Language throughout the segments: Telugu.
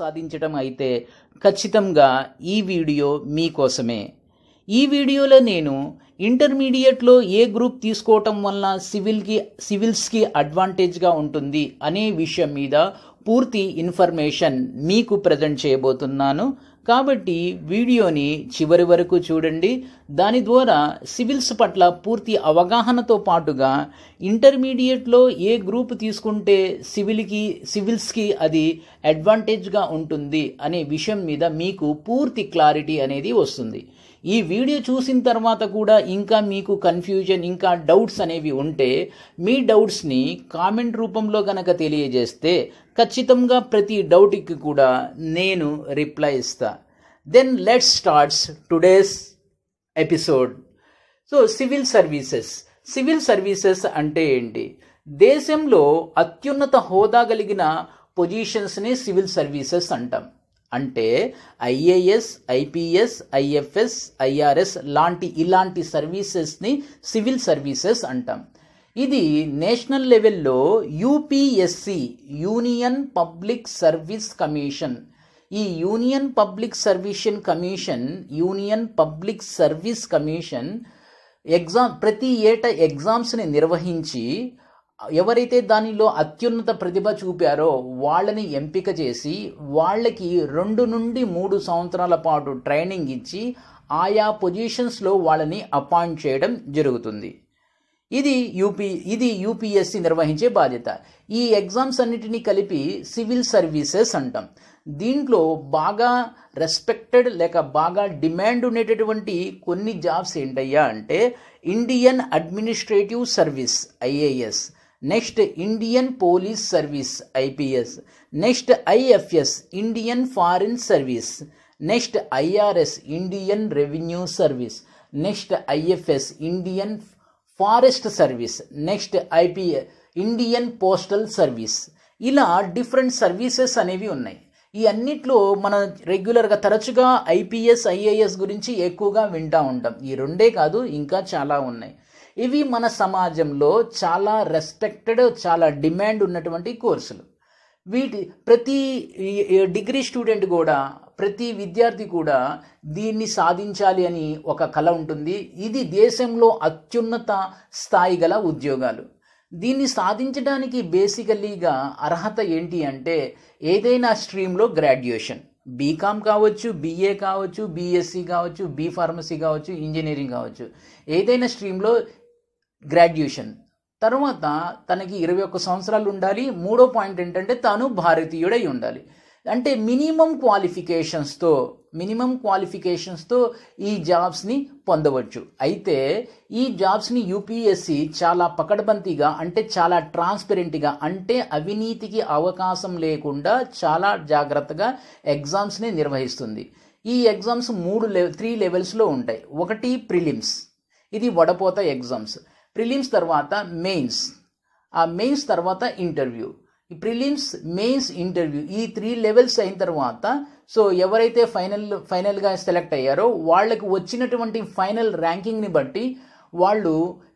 సాధించడం అయితే ఖచ్చితంగా ఈ వీడియో మీకోసమే ఈ వీడియోలో నేను ఇంటర్మీడియట్లో ఏ గ్రూప్ తీసుకోవటం వల్ల సివిల్కి సివిల్స్కి అడ్వాంటేజ్గా ఉంటుంది అనే విషయం మీద పూర్తి ఇన్ఫర్మేషన్ మీకు ప్రజెంట్ చేయబోతున్నాను కాబట్టి వీడియోని చివరి వరకు చూడండి దాని ద్వారా సివిల్స్ పట్ల పూర్తి అవగాహనతో పాటుగా ఇంటర్మీడియట్లో ఏ గ్రూప్ తీసుకుంటే సివిల్కి సివిల్స్కి అది అడ్వాంటేజ్గా ఉంటుంది అనే విషయం మీద మీకు పూర్తి క్లారిటీ అనేది వస్తుంది ఈ వీడియో చూసిన తర్వాత కూడా ఇంకా మీకు కన్ఫ్యూజన్ ఇంకా డౌట్స్ అనేవి ఉంటే మీ డౌట్స్ని కామెంట్ రూపంలో కనుక తెలియజేస్తే ఖచ్చితంగా ప్రతి డౌట్కి కూడా నేను రిప్లై ఇస్తా then let's starts today's episode so civil services civil services అంటే ఏంటి దేశంలో అత్యున్నత హోదా కలిగిన పొజిషన్స్ని సివిల్ సర్వీసెస్ అంటాం అంటే ఐఏఎస్ ఐపిఎస్ ఐఎఫ్ఎస్ ఐఆర్ఎస్ లాంటి ఇలాంటి సర్వీసెస్ని సివిల్ సర్వీసెస్ అంటాం ఇది నేషనల్ లెవెల్లో UPSC union public service commission ఈ union public service commission union public service commission exam ప్రతి ఏటా ఎగ్జామ్స్ని నిర్వహించి ఎవరైతే దానిలో అత్యున్నత ప్రతిభ చూపారో వాళ్ళని ఎంపిక చేసి వాళ్ళకి రెండు నుండి మూడు సంవత్సరాల పాటు ట్రైనింగ్ ఇచ్చి ఆయా పొజిషన్స్లో వాళ్ళని అపాయింట్ చేయడం జరుగుతుంది ఇది యూపీ ఇది యూపీఎస్సి నిర్వహించే బాధ్యత ఈ ఎగ్జామ్స్ అన్నిటినీ కలిపి సివిల్ సర్వీసెస్ అంటాం దీంట్లో బాగా రెస్పెక్టెడ్ లేక బాగా డిమాండ్ ఉండేటటువంటి కొన్ని జాబ్స్ ఏంటయ్యా అంటే Indian administrative service IAS next Indian police service IPS next IFS Indian foreign service next IRS Indian revenue service next IFS Indian forest service next IPA Indian postal service ఇలా డిఫరెంట్ సర్వీసెస్ అనేవి ఉన్నాయి ఈ అన్నిట్లో మనం రెగ్యులర్గా తరచుగా ఐపీఎస్ ఐఏఎస్ గురించి ఎక్కువగా వింటూ ఉంటాం ఈ రెండే కాదు ఇంకా చాలా ఉన్నాయి ఇవి మన సమాజంలో చాలా రెస్పెక్టెడ్ చాలా డిమాండ్ ఉన్నటువంటి కోర్సులు వీటి ప్రతి డిగ్రీ స్టూడెంట్ కూడా ప్రతి విద్యార్థి కూడా దీన్ని సాధించాలి అని ఒక కళ ఉంటుంది ఇది దేశంలో అత్యున్నత స్థాయి గల ఉద్యోగాలు దీన్ని సాధించడానికి బేసికలీగా అర్హత ఏంటి అంటే ఏదైనా స్ట్రీమ్లో గ్రాడ్యుయేషన్ బీకామ్ కావచ్చు బీఏ కావచ్చు బీఎస్సీ కావచ్చు బీ ఫార్మసీ కావచ్చు ఇంజనీరింగ్ కావచ్చు ఏదైనా స్ట్రీమ్లో గ్రాడ్యుయేషన్ తర్వాత తనకి ఇరవై ఒక్క సంవత్సరాలు ఉండాలి మూడో పాయింట్ ఏంటంటే తాను భారతీయుడై ఉండాలి అంటే మినిమం క్వాలిఫికేషన్స్తో మినిమం క్వాలిఫికేషన్స్తో ఈ జాబ్స్ని పొందవచ్చు అయితే ఈ జాబ్స్ని యూపీఎస్సి చాలా పకడ్బంతిగా అంటే చాలా ట్రాన్స్పరెంట్గా అంటే అవినీతికి అవకాశం లేకుండా చాలా జాగ్రత్తగా ఎగ్జామ్స్ని నిర్వహిస్తుంది ఈ ఎగ్జామ్స్ మూడు లెవె త్రీ లెవెల్స్లో ఉంటాయి ఒకటి ప్రిలిమ్స్ ఇది వడపోత ఎగ్జామ్స్ ప్రిలిమ్స్ తర్వాత మెయిన్స్ ఆ మెయిన్స్ తర్వాత ఇంటర్వ్యూ ఈ ప్రిలిమ్స్ మెయిన్స్ ఇంటర్వ్యూ ఈ త్రీ లెవెల్స్ అయిన తర్వాత సో ఎవరైతే ఫైనల్ ఫైనల్గా సెలెక్ట్ అయ్యారో వాళ్ళకి వచ్చినటువంటి ఫైనల్ ర్యాంకింగ్ని బట్టి వాళ్ళు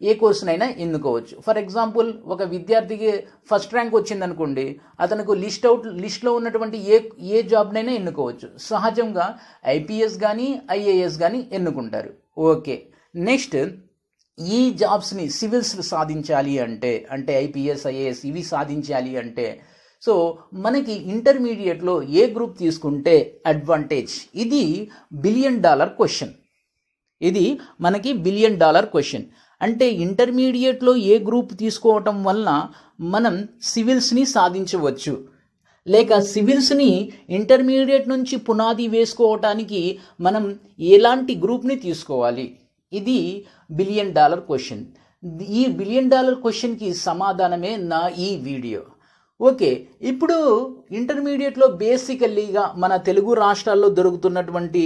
ఏ కోర్సునైనా ఎన్నుకోవచ్చు ఫర్ ఎగ్జాంపుల్ ఒక విద్యార్థికి ఫస్ట్ ర్యాంక్ వచ్చిందనుకోండి అతనికి లిస్ట్ అవుట్ లిస్ట్లో ఉన్నటువంటి ఏ ఏ జాబ్నైనా ఎన్నుకోవచ్చు సహజంగా ఐపీఎస్ కానీ ఐఏఎస్ కానీ ఎన్నుకుంటారు ఓకే నెక్స్ట్ ఈ జాబ్స్ని సివిల్స్ని సాధించాలి అంటే అంటే ఐపీఎస్ ఐఏఎస్ ఇవి సాధించాలి అంటే సో మనకి ఇంటర్మీడియట్లో ఏ గ్రూప్ తీసుకుంటే అడ్వాంటేజ్ ఇది బిలియన్ డాలర్ క్వశ్చన్ ఇది మనకి బిలియన్ డాలర్ క్వశ్చన్ అంటే ఇంటర్మీడియట్లో ఏ గ్రూప్ తీసుకోవటం వలన మనం సివిల్స్ని సాధించవచ్చు లేక సివిల్స్ని ఇంటర్మీడియట్ నుంచి పునాది వేసుకోవటానికి మనం ఎలాంటి గ్రూప్ని తీసుకోవాలి ఇది బిలియన్ డాలర్ క్వశ్చన్ ఈ బిలియన్ డాలర్ క్వశ్చన్కి సమాధానమే నా ఈ వీడియో ఓకే ఇప్పుడు ఇంటర్మీడియట్లో బేసికల్లీగా మన తెలుగు రాష్ట్రాల్లో దొరుకుతున్నటువంటి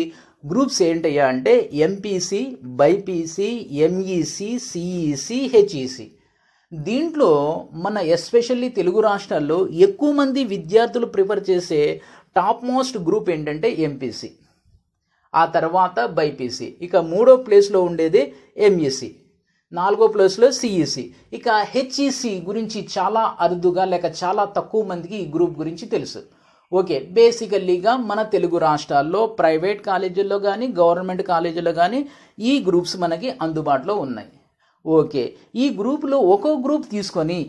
గ్రూప్స్ ఏంటయ్యా అంటే MPC BiPC MEC CEC HEC దీంట్లో మన ఎస్పెషల్లీ తెలుగు రాష్ట్రాల్లో ఎక్కువ మంది విద్యార్థులు ప్రిఫర్ చేసే టాప్ మోస్ట్ గ్రూప్ ఏంటంటే ఎంపీసీ ఆ తర్వాత బైపీసీ ఇక మూడో ప్లేస్లో ఉండేది ఎంఈసీ నాలుగో ప్లేస్లో సిఈసి ఇక హెచ్ఈసి గురించి చాలా అరుదుగా లేక చాలా తక్కువ మందికి ఈ గ్రూప్ గురించి తెలుసు ఓకే బేసికల్లీగా మన తెలుగు రాష్ట్రాల్లో ప్రైవేట్ కాలేజీల్లో కానీ గవర్నమెంట్ కాలేజీల్లో కానీ ఈ గ్రూప్స్ మనకి అందుబాటులో ఉన్నాయి ఓకే ఈ గ్రూపులో ఒక్కో గ్రూప్ తీసుకొని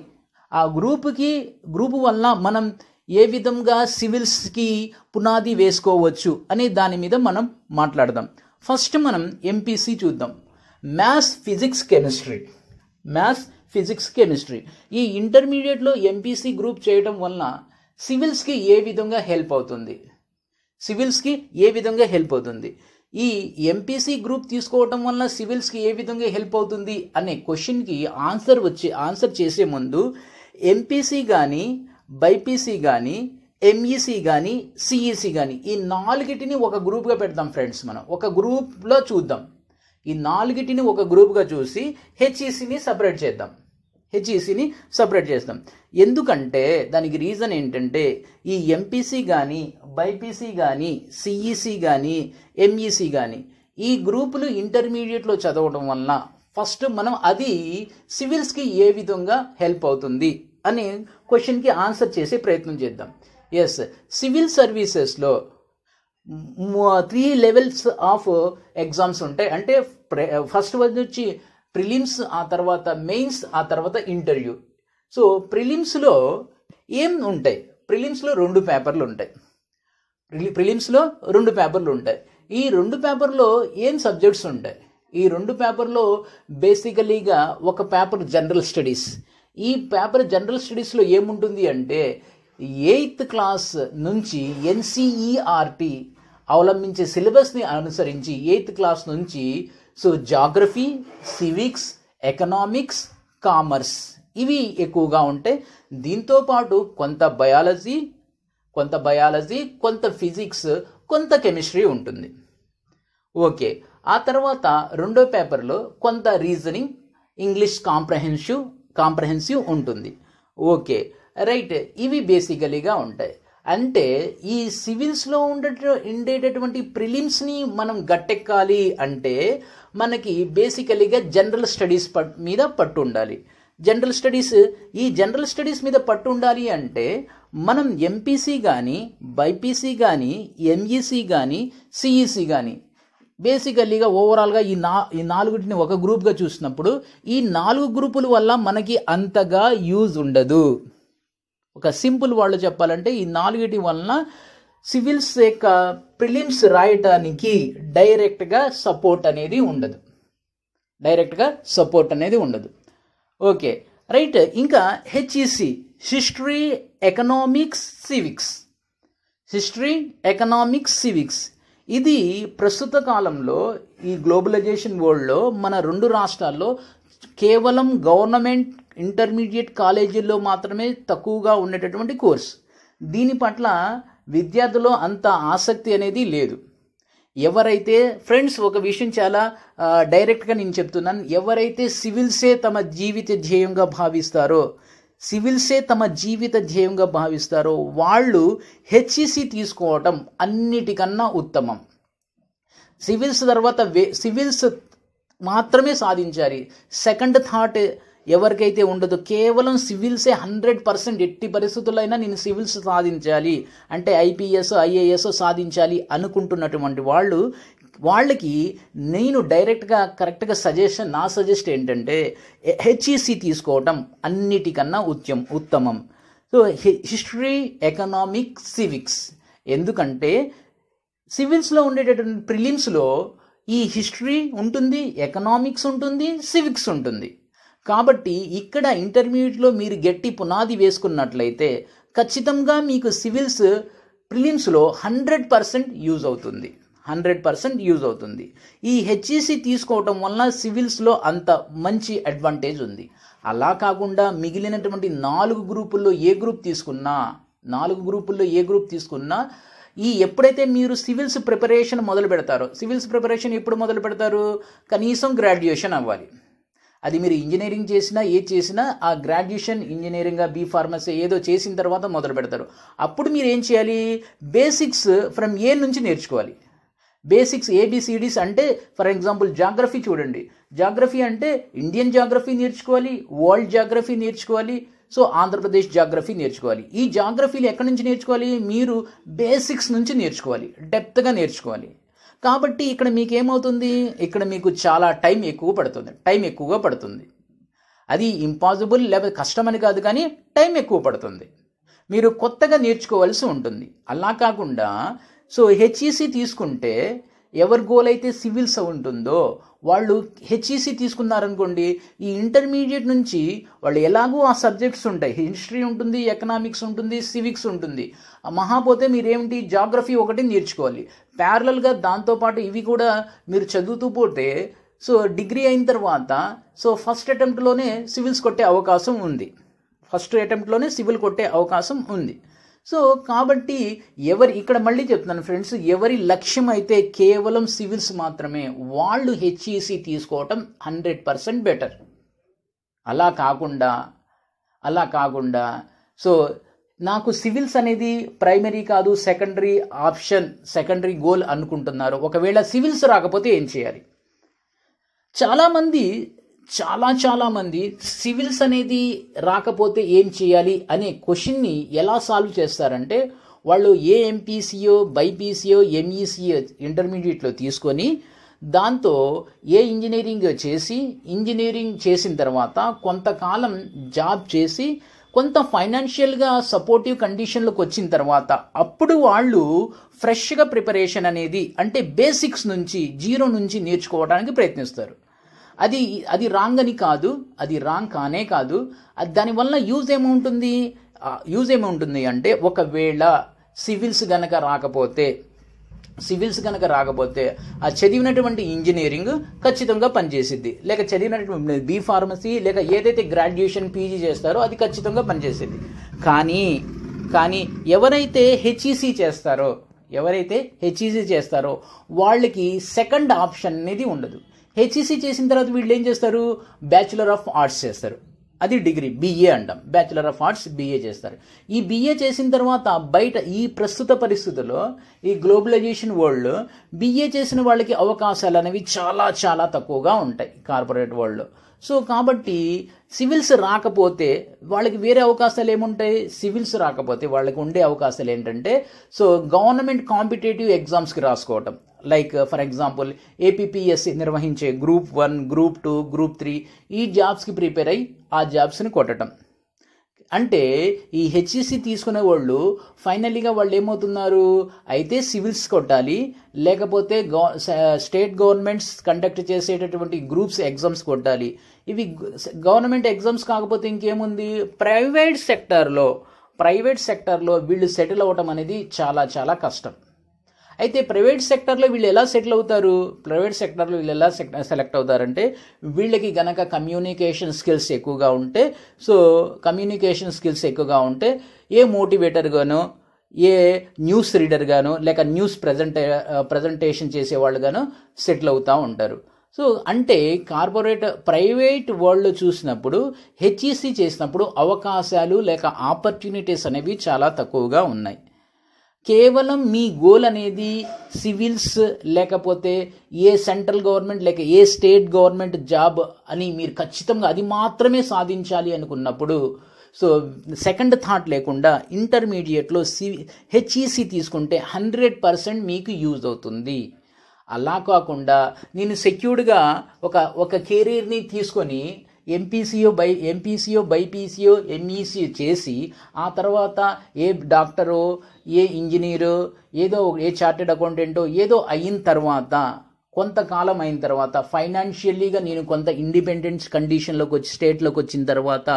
ఆ గ్రూప్కి గ్రూప్ వల్ల మనం ఏ విధంగా సివిల్స్కి పునాది వేసుకోవచ్చు అనే దాని మీద మనం మాట్లాడదాం ఫస్ట్ మనం ఎంపీసీ చూద్దాం maths physics chemistry maths physics chemistry ఈ ఇంటర్మీడియట్లో ఎంపీసీ గ్రూప్ చేయడం వలన సివిల్స్కి ఏ విధంగా హెల్ప్ అవుతుంది సివిల్స్కి ఏ విధంగా హెల్ప్ అవుతుంది ఈ ఎంపీసీ గ్రూప్ తీసుకోవటం వలన సివిల్స్కి ఏ విధంగా హెల్ప్ అవుతుంది అనే క్వశ్చన్కి ఆన్సర్ వచ్చి ఆన్సర్ చేసే ముందు ఎంపీసీ కానీ బైపీసీ కానీ ఎంఈసీ కానీ సిఈసీ కానీ ఈ నాలుగిటిని ఒక గ్రూప్గా పెడతాం ఫ్రెండ్స్ మనం ఒక గ్రూప్లో చూద్దాం ఈ నాలుగిటిని ఒక గ్రూప్గా చూసి హెచ్ఈసీని సపరేట్ చేద్దాం హెచ్ఈసీని సపరేట్ చేస్తాం ఎందుకంటే దానికి రీజన్ ఏంటంటే ఈ ఎంపీసీ కానీ బైపీసీ కానీ సిఈసీ కానీ ఎంఈసీ కానీ ఈ గ్రూపులు ఇంటర్మీడియట్లో చదవడం వలన ఫస్ట్ మనం అది సివిల్స్కి ఏ విధంగా హెల్ప్ అవుతుంది అని క్వశ్చన్కి ఆన్సర్ చేసే ప్రయత్నం చేద్దాం ఎస్ సివిల్ సర్వీసెస్లో త్రీ లెవెల్స్ ఆఫ్ ఎగ్జామ్స్ ఉంటాయి అంటే ఫస్ట్ వన్ వచ్చి ప్రిలిమ్స్ ఆ తర్వాత మెయిన్స్ ఆ తర్వాత ఇంటర్వ్యూ సో ప్రిలిమ్స్లో ఏం ఉంటాయి ప్రిలిమ్స్లో రెండు పేపర్లు ఉంటాయి ప్రిలిమ్స్లో రెండు పేపర్లు ఉంటాయి ఈ రెండు పేపర్లో ఏం సబ్జెక్ట్స్ ఉంటాయి ఈ రెండు పేపర్లో బేసికలీగా ఒక పేపర్ జనరల్ స్టడీస్ ఈ పేపర్ జనరల్ స్టడీస్లో ఏముంటుంది అంటే ఎయిత్ క్లాస్ నుంచి ఎన్సిఈఆర్టీ అవలంబించే సిలబస్ని అనుసరించి ఎయిత్ క్లాస్ నుంచి so geography civics economics commerce ఇవి ఎక్కువగా ఉంటాయి దీంతోపాటు కొంత బయాలజీ కొంత బయాలజీ కొంత ఫిజిక్స్ కొంత కెమిస్ట్రీ ఉంటుంది ఓకే ఆ తర్వాత రెండో పేపర్లో కొంత రీజనింగ్ ఇంగ్లీష్ కాంప్రహెన్షివ్ కాంప్రహెన్సివ్ ఉంటుంది ఓకే రైట్ ఇవి బేసికలీగా ఉంటాయి అంటే ఈ సివిల్స్లో ఉండే ఉండేటటువంటి ప్రిలిమ్స్ని మనం గట్టెక్కాలి అంటే మనకి బేసికలీగా జనరల్ స్టడీస్ పట్ మీద పట్టు ఉండాలి జనరల్ స్టడీస్ ఈ జనరల్ స్టడీస్ మీద పట్టు ఉండాలి అంటే మనం ఎంపీసీ కానీ బైపీసీ కానీ ఎంఈసీ కానీ e సిఈసీ కానీ e బేసికల్లీగా ఓవరాల్గా ఈ నా ఈ నాలుగుటిని ఒక గ్రూప్గా చూసినప్పుడు ఈ నాలుగు గ్రూపుల వల్ల మనకి అంతగా యూజ్ ఉండదు ఒక సింపుల్ వాళ్ళు చెప్పాలంటే ఈ నాలుగిటి వలన సివిల్స్ యొక్క ప్రిలిమ్స్ రాయటానికి డైరెక్ట్గా సపోర్ట్ అనేది ఉండదు డైరెక్ట్గా సపోర్ట్ అనేది ఉండదు ఓకే రైట్ ఇంకా HEC history economics civics history economics civics ఇది ప్రస్తుత కాలంలో ఈ గ్లోబలైజేషన్ వరల్డ్లో మన రెండు రాష్ట్రాల్లో కేవలం గవర్నమెంట్ ఇంటర్మీడియట్ కాలేజీల్లో మాత్రమే తక్కువగా ఉండేటటువంటి కోర్స్ దీని పట్ల విద్యార్థులు అంత ఆసక్తి అనేది లేదు ఎవరైతే ఫ్రెండ్స్ ఒక విషయం చాలా డైరెక్ట్గా నేను చెప్తున్నాను ఎవరైతే సివిల్సే తమ జీవిత ధ్యేయంగా భావిస్తారో సివిల్సే తమ జీవిత ధ్యేయంగా భావిస్తారో వాళ్ళు హెచ్ఈసి తీసుకోవటం అన్నిటికన్నా ఉత్తమం సివిల్స్ తర్వాత వే సివిల్స్ మాత్రమే సాధించాలి సెకండ్ థాట్ ఎవరికైతే ఉండదు కేవలం సివిల్సే హండ్రెడ్ పర్సెంట్ ఎట్టి పరిస్థితులైనా నేను సివిల్స్ సాధించాలి అంటే ఐపీఎస్ ఐఏఎస్ సాధించాలి అనుకుంటున్నటువంటి వాళ్ళు వాళ్ళకి నేను డైరెక్ట్గా కరెక్ట్గా సజెషన్ నా సజెస్ట్ ఏంటంటే హెచ్ఈసి e తీసుకోవటం అన్నిటికన్నా ఉత్యం ఉత్తమం సో హిస్టరీ ఎకనామిక్ సివిక్స్ ఎందుకంటే సివిల్స్లో ఉండేటటువంటి ప్రిలిమ్స్లో ఈ హిస్టరీ ఉంటుంది ఎకనామిక్స్ ఉంటుంది సివిక్స్ ఉంటుంది కాబట్టి ఇక్కడ ఇంటర్మీడియట్లో మీరు గట్టి పునాది వేసుకున్నట్లయితే ఖచ్చితంగా మీకు సివిల్స్ ప్రిలిమ్స్లో హండ్రెడ్ పర్సెంట్ యూజ్ అవుతుంది హండ్రెడ్ పర్సెంట్ యూజ్ అవుతుంది ఈ హెచ్ఈసి తీసుకోవటం వలన సివిల్స్లో అంత మంచి అడ్వాంటేజ్ ఉంది అలా కాకుండా మిగిలినటువంటి నాలుగు గ్రూపుల్లో ఏ గ్రూప్ తీసుకున్నా నాలుగు గ్రూపుల్లో ఏ గ్రూప్ తీసుకున్నా ఈ ఎప్పుడైతే మీరు సివిల్స్ ప్రిపరేషన్ మొదలు పెడతారో సివిల్స్ ప్రిపరేషన్ ఎప్పుడు మొదలు పెడతారు కనీసం గ్రాడ్యుయేషన్ అవ్వాలి అది మీరు ఇంజనీరింగ్ చేసినా ఏ చేసినా ఆ గ్రాడ్యుయేషన్ ఇంజనీరింగ్ బీ ఫార్మసీ ఏదో చేసిన తర్వాత మొదలు పెడతారు అప్పుడు మీరు ఏం చేయాలి బేసిక్స్ ఫ్రమ్ ఏ నుంచి నేర్చుకోవాలి బేసిక్స్ ఏబిసిడీస్ అంటే ఫర్ ఎగ్జాంపుల్ జాగ్రఫీ చూడండి జాగ్రఫీ అంటే ఇండియన్ జాగ్రఫీ నేర్చుకోవాలి వరల్డ్ జాగ్రఫీ నేర్చుకోవాలి సో ఆంధ్రప్రదేశ్ జాగ్రఫీ నేర్చుకోవాలి ఈ జాగ్రఫీలు ఎక్కడి నుంచి నేర్చుకోవాలి మీరు బేసిక్స్ నుంచి నేర్చుకోవాలి డెప్త్గా నేర్చుకోవాలి కాబట్టి ఇక్కడ మీకు ఏమవుతుంది ఇక్కడ మీకు చాలా టైం ఎక్కువ పడుతుంది టైం ఎక్కువగా పడుతుంది అది ఇంపాసిబుల్ లేకపోతే కష్టమని కాదు కానీ టైం ఎక్కువ పడుతుంది మీరు కొత్తగా నేర్చుకోవాల్సి ఉంటుంది అలా కాకుండా సో హెచ్ఈసి e తీసుకుంటే ఎవరి గోల్ అయితే సివిల్స్ ఉంటుందో వాళ్ళు హెచ్ఈసి e తీసుకున్నారనుకోండి ఈ ఇంటర్మీడియట్ నుంచి వాళ్ళు ఎలాగో ఆ సబ్జెక్ట్స్ ఉంటాయి హిస్టరీ ఉంటుంది ఎకనామిక్స్ ఉంటుంది సివిక్స్ ఉంటుంది మహాపోతే మీరేమిటి జాగ్రఫీ ఒకటి నేర్చుకోవాలి ప్యారలల్గా దాంతోపాటు ఇవి కూడా మీరు చదువుతూ పోతే సో డిగ్రీ అయిన తర్వాత సో ఫస్ట్ అటెంప్ట్లోనే సివిల్స్ కొట్టే అవకాశం ఉంది ఫస్ట్ అటెంప్ట్లోనే సివిల్ కొట్టే అవకాశం ఉంది సో కాబట్టి ఎవరి ఇక్కడ మళ్ళీ చెప్తున్నాను ఫ్రెండ్స్ ఎవరి లక్ష్యం అయితే కేవలం సివిల్స్ మాత్రమే వాళ్ళు హెచ్ఈసి తీసుకోవటం హండ్రెడ్ పర్సెంట్ బెటర్ అలా కాకుండా అలా కాకుండా సో నాకు సివిల్స్ అనేది ప్రైమరీ కాదు సెకండరీ ఆప్షన్ సెకండరీ గోల్ అనుకుంటున్నారు ఒకవేళ సివిల్స్ రాకపోతే ఏం చేయాలి చాలామంది చాలా చాలామంది సివిల్స్ అనేది రాకపోతే ఏం చేయాలి అనే క్వశ్చన్ని ఎలా సాల్వ్ చేస్తారంటే వాళ్ళు ఏ ఎంపీసీయో బైపీసీయో ఎంఈసీయో ఇంటర్మీడియట్లో తీసుకొని దాంతో ఏ ఇంజనీరింగ్ చేసి ఇంజనీరింగ్ చేసిన తర్వాత కొంతకాలం జాబ్ చేసి కొంత ఫైనాన్షియల్గా సపోర్టివ్ కండిషన్లకు వచ్చిన తర్వాత అప్పుడు వాళ్ళు ఫ్రెష్గా ప్రిపరేషన్ అనేది అంటే బేసిక్స్ నుంచి జీరో నుంచి నేర్చుకోవడానికి ప్రయత్నిస్తారు అది అది రాంగ్ అని కాదు అది రాంగ్ కానే కాదు దానివల్ల యూజ్ ఏముంటుంది యూజ్ ఏముంటుంది అంటే ఒకవేళ సివిల్స్ గనక రాకపోతే సివిల్స్ కనుక రాకపోతే ఆ చదివినటువంటి ఇంజనీరింగ్ ఖచ్చితంగా పనిచేసిద్ది లేక చదివినటువంటి బీ ఫార్మసీ లేక ఏదైతే గ్రాడ్యుయేషన్ పీజీ చేస్తారో అది ఖచ్చితంగా పనిచేసేది కానీ కానీ ఎవరైతే హెచ్ఈసీ చేస్తారో ఎవరైతే హెచ్ఈసీ చేస్తారో వాళ్ళకి సెకండ్ ఆప్షన్ అనేది ఉండదు హెచ్ఈసీ e చేసిన తర్వాత వీళ్ళు ఏం చేస్తారు బ్యాచులర్ ఆఫ్ ఆర్ట్స్ చేస్తారు అది డిగ్రీ బీఏ అంటాం బ్యాచులర్ ఆఫ్ ఆర్ట్స్ బీఏ చేస్తారు ఈ బీఏ చేసిన తర్వాత బయట ఈ ప్రస్తుత పరిస్థితుల్లో ఈ గ్లోబలైజేషన్ వరల్డ్లో బీఏ చేసిన వాళ్ళకి అవకాశాలు అనేవి చాలా చాలా తక్కువగా ఉంటాయి కార్పొరేట్ వరల్డ్లో సో కాబట్టి సివిల్స్ రాకపోతే వాళ్ళకి వేరే అవకాశాలు ఏముంటాయి సివిల్స్ రాకపోతే వాళ్ళకి ఉండే అవకాశాలు ఏంటంటే సో గవర్నమెంట్ కాంపిటేటివ్ ఎగ్జామ్స్కి రాసుకోవటం లైక్ ఫర్ ఎగ్జాంపుల్ ఏపీఎస్సి నిర్వహించే group one group two group three ఈ జాబ్స్కి ప్రిపేర్ అయ్యి ఆ జాబ్స్ని కొట్టడం అంటే ఈ హెచ్ఈసి e తీసుకునే వాళ్ళు ఫైనల్గా వాళ్ళు ఏమవుతున్నారు అయితే సివిల్స్ కొట్టాలి లేకపోతే గవ స్టేట్ గవర్నమెంట్స్ కండక్ట్ చేసేటటువంటి గ్రూప్స్ ఎగ్జామ్స్ కొట్టాలి ఇవి గవర్నమెంట్ ఎగ్జామ్స్ కాకపోతే ఇంకేముంది ప్రైవేట్ సెక్టార్లో ప్రైవేట్ సెక్టార్లో వీళ్ళు సెటిల్ అవ్వటం అనేది చాలా చాలా కష్టం అయితే ప్రైవేట్ సెక్టర్లో వీళ్ళు ఎలా సెటిల్ అవుతారు ప్రైవేట్ సెక్టర్లో వీళ్ళు ఎలా సెలెక్ట్ అవుతారంటే వీళ్ళకి గనక కమ్యూనికేషన్ స్కిల్స్ ఎక్కువగా ఉంటే సో కమ్యూనికేషన్ స్కిల్స్ ఎక్కువగా ఉంటే ఏ మోటివేటర్గానో ఏ న్యూస్ రీడర్గానో లేక న్యూస్ ప్రజెంటే ప్రజెంటేషన్ చేసేవాళ్ళుగానో సెటిల్ అవుతూ ఉంటారు సో అంటే కార్పొరేట్ ప్రైవేట్ వరల్డ్ చూసినప్పుడు హెచ్ఈసి చేసినప్పుడు అవకాశాలు లేక ఆపర్చునిటీస్ అనేవి చాలా తక్కువగా ఉన్నాయి కేవలం మీ గోల్ అనేది సివిల్స్ లేకపోతే ఏ సెంట్రల్ గవర్నమెంట్ లేక ఏ స్టేట్ గవర్నమెంట్ జాబ్ అని మీరు ఖచ్చితంగా అది మాత్రమే సాధించాలి అనుకున్నప్పుడు సో సెకండ్ థాట్ లేకుండా ఇంటర్మీడియట్లో సి హెచ్ఈసి తీసుకుంటే హండ్రెడ్ పర్సెంట్ మీకు యూజ్ అవుతుంది అలా కాకుండా నేను సెక్యూర్డ్గా ఒక ఒక కెరీర్ని తీసుకొని ఎంపీసీయో బై ఎంపీసీయో బైపీసీయో ఎంఈసీ చేసి ఆ తర్వాత ఏ డాక్టరో ఏ ఇంజనీరు ఏదో ఏ చార్టెడ్ అకౌంటెంటో ఏదో అయిన తర్వాత కొంతకాలం అయిన తర్వాత ఫైనాన్షియల్లీగా నేను కొంత ఇండిపెండెన్స్ కండిషన్లోకి వచ్చి స్టేట్లోకి వచ్చిన తర్వాత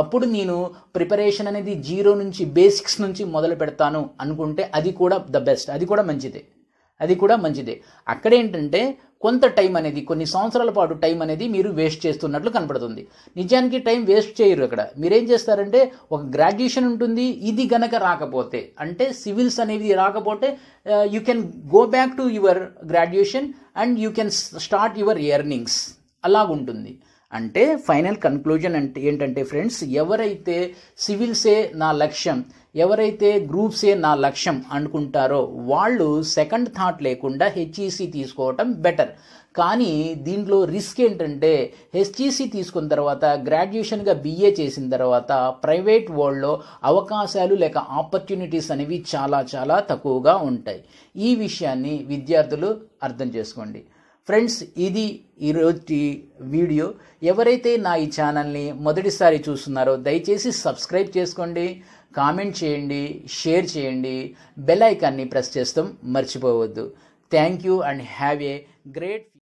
అప్పుడు నేను ప్రిపరేషన్ అనేది జీరో నుంచి బేసిక్స్ నుంచి మొదలు పెడతాను అనుకుంటే అది కూడా ద బెస్ట్ అది కూడా మంచిదే అది కూడా మంచిదే అక్కడేంటంటే కొంత టైం అనేది కొన్ని సంవత్సరాల పాటు టైం అనేది మీరు వేస్ట్ చేస్తున్నట్లు కనపడుతుంది నిజానికి టైం వేస్ట్ చేయరు అక్కడ మీరేం చేస్తారంటే ఒక గ్రాడ్యుయేషన్ ఉంటుంది ఇది గనక రాకపోతే అంటే సివిల్స్ అనేది రాకపోతే you can go back to your graduation and you can start your earnings అలాగుంటుంది అంటే ఫైనల్ కన్క్లూజన్ అంటే ఏంటంటే ఫ్రెండ్స్ ఎవరైతే సివిల్సే నా లక్ష్యం ఎవరైతే గ్రూప్సే నా లక్ష్యం అనుకుంటారో వాళ్ళు సెకండ్ థాట్ లేకుండా హెచ్ఈసి తీసుకోవటం బెటర్ కానీ దీంట్లో రిస్క్ ఏంటంటే హెచ్ఈసి తీసుకున్న తర్వాత గ్రాడ్యుయేషన్గా బిఏ చేసిన తర్వాత ప్రైవేట్ వరల్డ్లో అవకాశాలు లేక ఆపర్చునిటీస్ అనేవి చాలా చాలా తక్కువగా ఉంటాయి ఈ విషయాన్ని విద్యార్థులు అర్థం చేసుకోండి ఫ్రెండ్స్ ఇది ఈరోజు వీడియో ఎవరైతే నా ఈ ఛానల్ని మొదటిసారి చూస్తున్నారో దయచేసి సబ్స్క్రైబ్ చేసుకోండి కామెంట్ చేయండి షేర్ చేయండి బెల్ ఐకాన్ని ప్రెస్ చేస్తాం మర్చిపోవద్దు thank you and have a great